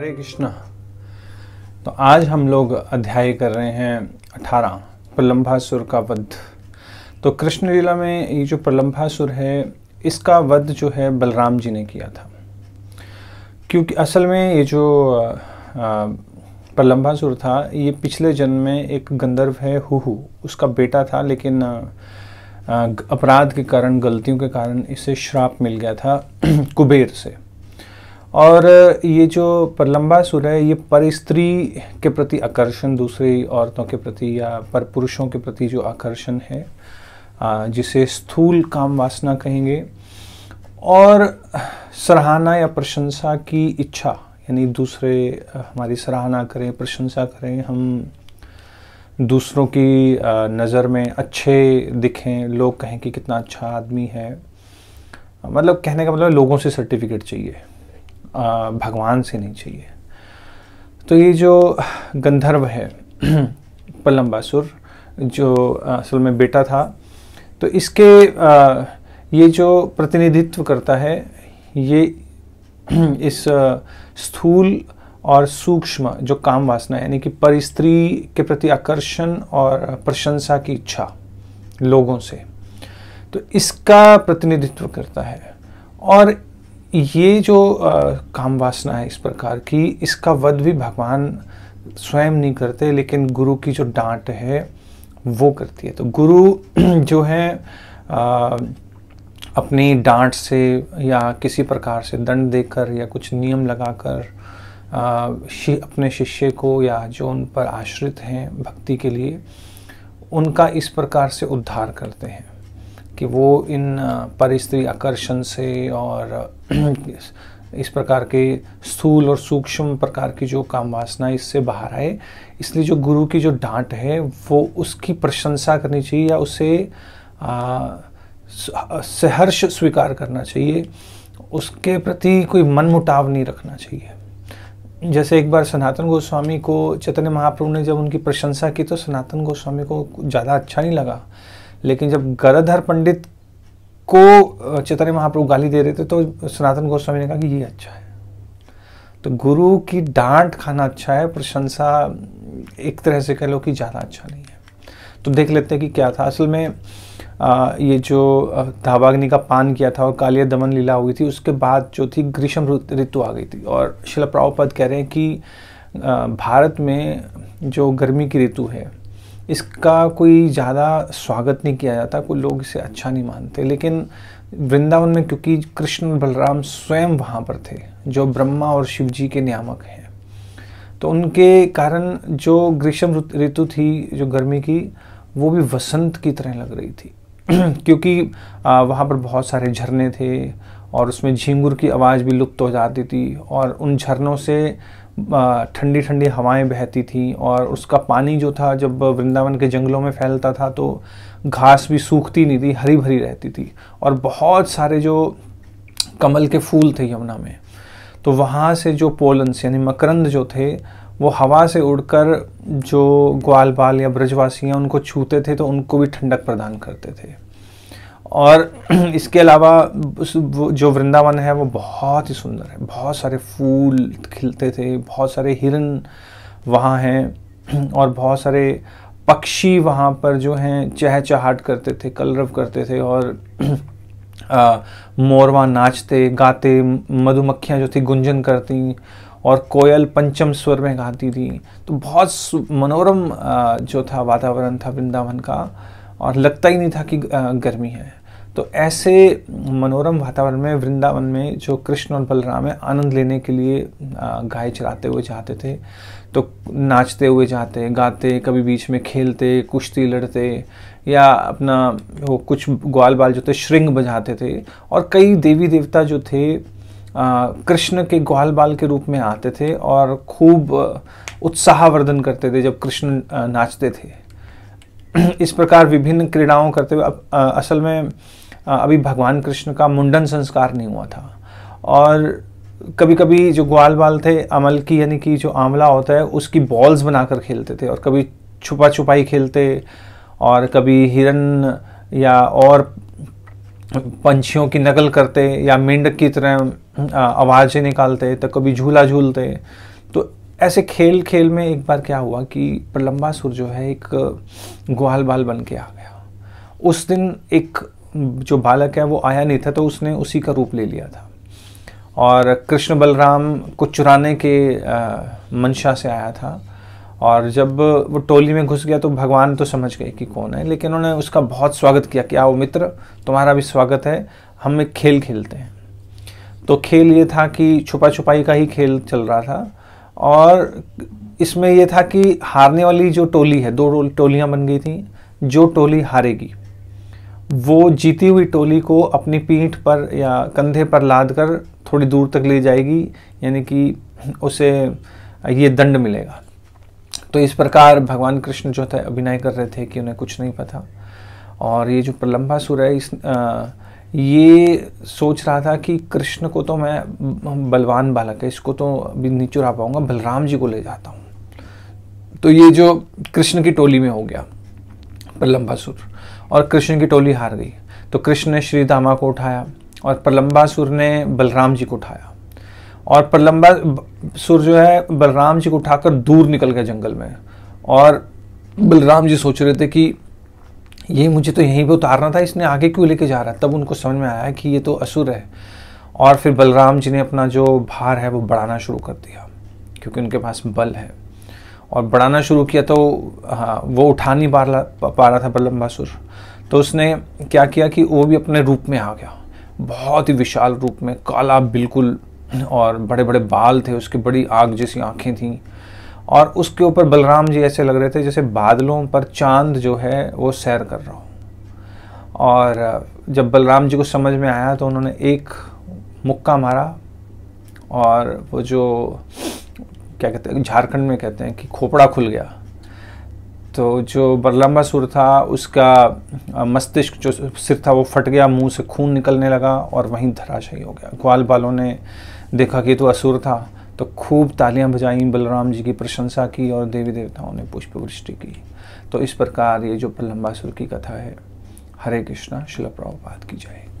हरे कृष्णा तो आज हम लोग अध्याय कर रहे हैं अठारह प्रलम्भासुर का वध तो कृष्ण लीला में ये जो प्रलम्भासुर है इसका वध जो है बलराम जी ने किया था क्योंकि असल में ये जो प्रलम्भासुर था ये पिछले जन्म में एक गंधर्व है हुहु उसका बेटा था लेकिन अपराध के कारण गलतियों के कारण इसे श्राप मिल गया था कुबेर से और ये जो परलंबा सुर है ये पर स्त्री के प्रति आकर्षण दूसरी औरतों के प्रति या पर पुरुषों के प्रति जो आकर्षण है जिसे स्थूल काम वासना कहेंगे और सराहना या प्रशंसा की इच्छा यानी दूसरे हमारी सराहना करें प्रशंसा करें हम दूसरों की नज़र में अच्छे दिखें लोग कहें कि कितना अच्छा आदमी है मतलब कहने का मतलब लोगों से सर्टिफिकेट चाहिए भगवान से नहीं चाहिए तो ये जो गंधर्व है पल्लम्बासुर जो असल में बेटा था तो इसके ये जो प्रतिनिधित्व करता है ये इस स्थूल और सूक्ष्म जो काम वासना यानी कि पर के प्रति आकर्षण और प्रशंसा की इच्छा लोगों से तो इसका प्रतिनिधित्व करता है और ये जो काम वासना है इस प्रकार की इसका वध भी भगवान स्वयं नहीं करते लेकिन गुरु की जो डांट है वो करती है तो गुरु जो है आ, अपनी डांट से या किसी प्रकार से दंड देकर या कुछ नियम लगाकर शि, अपने शिष्य को या जो उन पर आश्रित हैं भक्ति के लिए उनका इस प्रकार से उद्धार करते हैं कि वो इन परिस्त्री आकर्षण से और इस प्रकार के स्थूल और सूक्ष्म प्रकार की जो काम वासना इससे बाहर आए इसलिए जो गुरु की जो डांट है वो उसकी प्रशंसा करनी चाहिए या उसे सहर्ष स्वीकार करना चाहिए उसके प्रति कोई मनमुटाव नहीं रखना चाहिए जैसे एक बार सनातन गोस्वामी को चैतन्य महाप्रभु ने जब उनकी प्रशंसा की तो सनातन गोस्वामी को ज़्यादा अच्छा नहीं लगा लेकिन जब गरधर पंडित को चैतन्य महाप्रभु गाली दे रहे थे तो सनातन गोस्वामी ने कहा कि ये अच्छा है तो गुरु की डांट खाना अच्छा है प्रशंसा एक तरह से कह लो कि ज़्यादा अच्छा नहीं है तो देख लेते हैं कि क्या था असल में आ, ये जो धावाग्नि का पान किया था और कालिया दमन लीला हुई थी उसके बाद जो थी ग्रीष्म ऋतु आ गई थी और शिला प्रभुपद कह रहे हैं कि आ, भारत में जो गर्मी की ऋतु है इसका कोई ज़्यादा स्वागत नहीं किया जाता कोई लोग इसे अच्छा नहीं मानते लेकिन वृंदावन में क्योंकि कृष्ण बलराम स्वयं वहाँ पर थे जो ब्रह्मा और शिव जी के नियामक हैं तो उनके कारण जो ग्रीष्म ऋतु थी जो गर्मी की वो भी वसंत की तरह लग रही थी क्योंकि वहाँ पर बहुत सारे झरने थे और उसमें झींगुर की आवाज़ भी लुप्त हो जाती थी और उन झरनों से ठंडी ठंडी हवाएं बहती थी और उसका पानी जो था जब वृंदावन के जंगलों में फैलता था तो घास भी सूखती नहीं थी हरी भरी रहती थी और बहुत सारे जो कमल के फूल थे यमुना में तो वहाँ से जो पोलन्स यानी मकरंद जो थे वो हवा से उड़कर जो ग्वाल बाल या ब्रजवासी हैं उनको छूते थे तो उनको भी ठंडक प्रदान करते थे और इसके अलावा जो वृंदावन है वो बहुत ही सुंदर है बहुत सारे फूल खिलते थे बहुत सारे हिरन वहाँ हैं और बहुत सारे पक्षी वहाँ पर जो हैं चहचहाट करते थे कलरव करते थे और मोरवा नाचते गाते मधुमक्खियाँ जो थी गुंजन करती और कोयल पंचम स्वर में गाती थी तो बहुत मनोरम जो था वातावरण था वृंदावन का और लगता ही नहीं था कि गर्मी है तो ऐसे मनोरम वातावरण में वृंदावन में जो कृष्ण और बलराम है आनंद लेने के लिए गाय चराते हुए जाते थे तो नाचते हुए जाते गाते कभी बीच में खेलते कुश्ती लड़ते या अपना वो कुछ ग्वाल बाल जो थे श्रृंग बजाते थे और कई देवी देवता जो थे कृष्ण के ग्वाल बाल के रूप में आते थे और खूब उत्साहवर्धन करते थे जब कृष्ण नाचते थे इस प्रकार विभिन्न क्रीड़ाओं करते हुए असल में अभी भगवान कृष्ण का मुंडन संस्कार नहीं हुआ था और कभी कभी जो ग्वाल बाल थे अमल की यानी कि जो आंवला होता है उसकी बॉल्स बनाकर खेलते थे और कभी छुपा छुपाई खेलते और कभी हिरन या और पंछियों की नकल करते या मेंढक की तरह आवाज़ें निकालते तो कभी झूला झूलते तो ऐसे खेल खेल में एक बार क्या हुआ कि प्रलम्बासुर जो है एक ग्वाल बाल बन के आ गया उस दिन एक जो बालक है वो आया नहीं था तो उसने उसी का रूप ले लिया था और कृष्ण बलराम को चुराने के मंशा से आया था और जब वो टोली में घुस गया तो भगवान तो समझ गए कि कौन है लेकिन उन्होंने उसका बहुत स्वागत किया कि आओ मित्र तुम्हारा भी स्वागत है हम एक खेल खेलते हैं तो खेल ये था कि छुपा छुपाई का ही खेल चल रहा था और इसमें यह था कि हारने वाली जो टोली है दो टोलियाँ बन गई थी जो टोली हारेगी वो जीती हुई टोली को अपनी पीठ पर या कंधे पर लाद कर थोड़ी दूर तक ले जाएगी यानी कि उसे ये दंड मिलेगा तो इस प्रकार भगवान कृष्ण जो थे अभिनय कर रहे थे कि उन्हें कुछ नहीं पता और ये जो प्रलंबा सुर है इस आ, ये सोच रहा था कि कृष्ण को तो मैं बलवान बालक है इसको तो अभी नीचे चुरा पाऊंगा बलराम जी को ले जाता हूँ तो ये जो कृष्ण की टोली में हो गया प्रलंबा सुर और कृष्ण की टोली हार गई तो कृष्ण ने श्री धामा को उठाया और सुर ने बलराम जी को उठाया और सुर जो है बलराम जी को उठाकर दूर निकल गए जंगल में और बलराम जी सोच रहे थे कि ये मुझे तो यहीं पे उतारना था इसने आगे क्यों लेके जा रहा है तब उनको समझ में आया कि ये तो असुर है और फिर बलराम जी ने अपना जो भार है वो बढ़ाना शुरू कर दिया क्योंकि उनके पास बल है और बढ़ाना शुरू किया तो हाँ वो उठा नहीं पा रहा पा रहा था बलम्बासुर तो उसने क्या किया कि वो भी अपने रूप में आ गया बहुत ही विशाल रूप में काला बिल्कुल और बड़े बड़े बाल थे उसके बड़ी आग जैसी आँखें थीं और उसके ऊपर बलराम जी ऐसे लग रहे थे जैसे बादलों पर चांद जो है वो सैर कर रहा हो और जब बलराम जी को समझ में आया तो उन्होंने एक मुक्का मारा और वो जो क्या कहते हैं झारखंड में कहते हैं कि खोपड़ा खुल गया तो जो बरलम्बा सुर था उसका मस्तिष्क जो सिर था वो फट गया मुंह से खून निकलने लगा और वहीं धराशायी हो गया ग्वाल बालों ने देखा कि तो असुर था तो खूब तालियां बजाई बलराम जी की प्रशंसा की और देवी देवताओं ने पुष्पवृष्टि की तो इस प्रकार ये जो बल्लम्बासुर की कथा है हरे कृष्णा शिल प्रभुपात की जाएगी